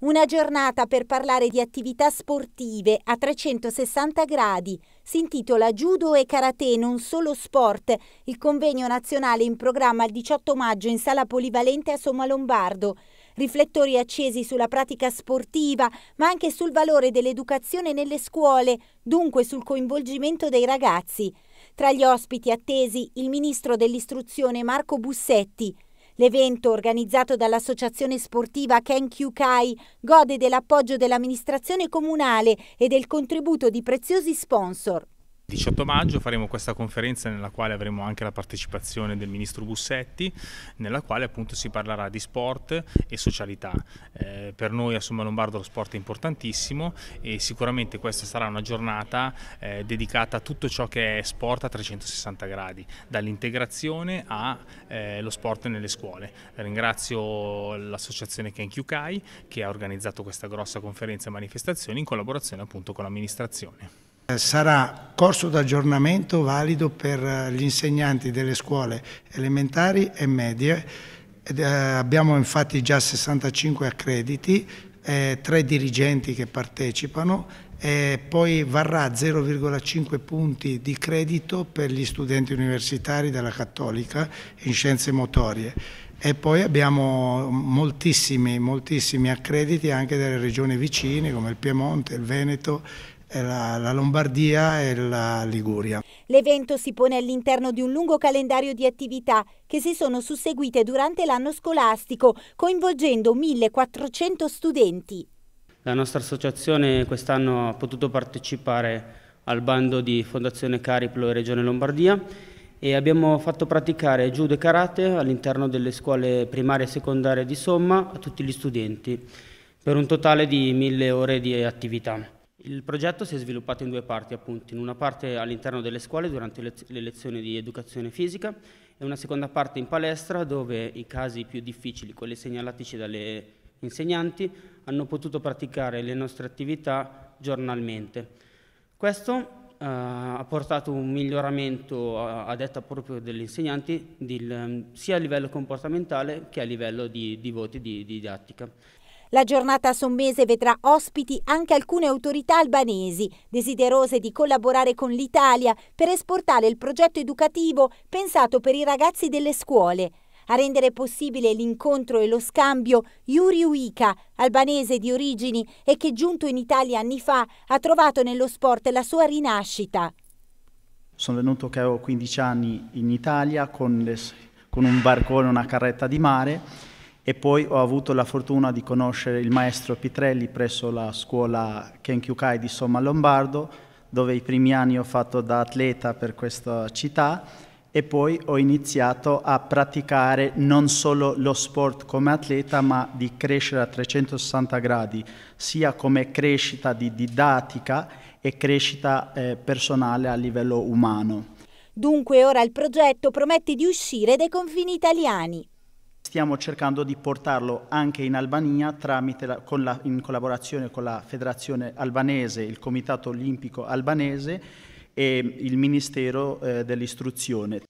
Una giornata per parlare di attività sportive a 360 gradi. Si intitola Judo e Karate, non solo sport. Il convegno nazionale in programma il 18 maggio in sala polivalente a Somma Lombardo. Riflettori accesi sulla pratica sportiva, ma anche sul valore dell'educazione nelle scuole, dunque sul coinvolgimento dei ragazzi. Tra gli ospiti attesi il ministro dell'istruzione Marco Bussetti, L'evento, organizzato dall'associazione sportiva Kenkyu Kai, gode dell'appoggio dell'amministrazione comunale e del contributo di preziosi sponsor. 18 maggio faremo questa conferenza nella quale avremo anche la partecipazione del ministro Bussetti, nella quale appunto si parlerà di sport e socialità. Eh, per noi a Somma Lombardo lo sport è importantissimo e sicuramente questa sarà una giornata eh, dedicata a tutto ciò che è sport a 360 gradi, dall'integrazione allo eh, sport nelle scuole. Ringrazio l'associazione Kenkyu Kai che ha organizzato questa grossa conferenza e manifestazione in collaborazione appunto con l'amministrazione. Sarà corso d'aggiornamento valido per eh, gli insegnanti delle scuole elementari e medie. Eh, abbiamo infatti già 65 accrediti, eh, tre dirigenti che partecipano e poi varrà 0,5 punti di credito per gli studenti universitari della Cattolica in scienze motorie e poi abbiamo moltissimi, moltissimi accrediti anche delle regioni vicine come il Piemonte, il Veneto la, la Lombardia e la Liguria. L'evento si pone all'interno di un lungo calendario di attività che si sono susseguite durante l'anno scolastico, coinvolgendo 1400 studenti. La nostra associazione quest'anno ha potuto partecipare al bando di Fondazione Cariplo e Regione Lombardia e abbiamo fatto praticare judo e karate all'interno delle scuole primarie e secondarie di Somma a tutti gli studenti per un totale di mille ore di attività. Il progetto si è sviluppato in due parti, appunto, in una parte all'interno delle scuole durante le, lezioni di educazione fisica e una seconda parte in palestra dove i casi più difficili, quelli segnalatici dalle insegnanti, hanno potuto praticare le nostre attività giornalmente. Questo eh, ha portato un miglioramento, a, a detta proprio degli insegnanti, di, sia a livello comportamentale che a livello di, di voti di, di didattica. La giornata sommese vedrà ospiti anche alcune autorità albanesi, desiderose di collaborare con l'Italia per esportare il progetto educativo pensato per i ragazzi delle scuole. A rendere possibile l'incontro e lo scambio, Yuri Uika, albanese di origini e che giunto in Italia anni fa ha trovato nello sport la sua rinascita. Sono venuto che avevo 15 anni in Italia con, le, con un barcone, una carretta di mare e poi ho avuto la fortuna di conoscere il maestro Pitrelli presso la scuola Kenkyukai di Somma Lombardo, dove i primi anni ho fatto da atleta per questa città e poi ho iniziato a praticare non solo lo sport come atleta, ma di crescere a 360 gradi, sia come crescita di didattica e crescita eh, personale a livello umano. Dunque ora il progetto promette di uscire dai confini italiani, stiamo cercando di portarlo anche in Albania la, con la, in collaborazione con la Federazione Albanese, il Comitato Olimpico Albanese e il Ministero eh, dell'Istruzione.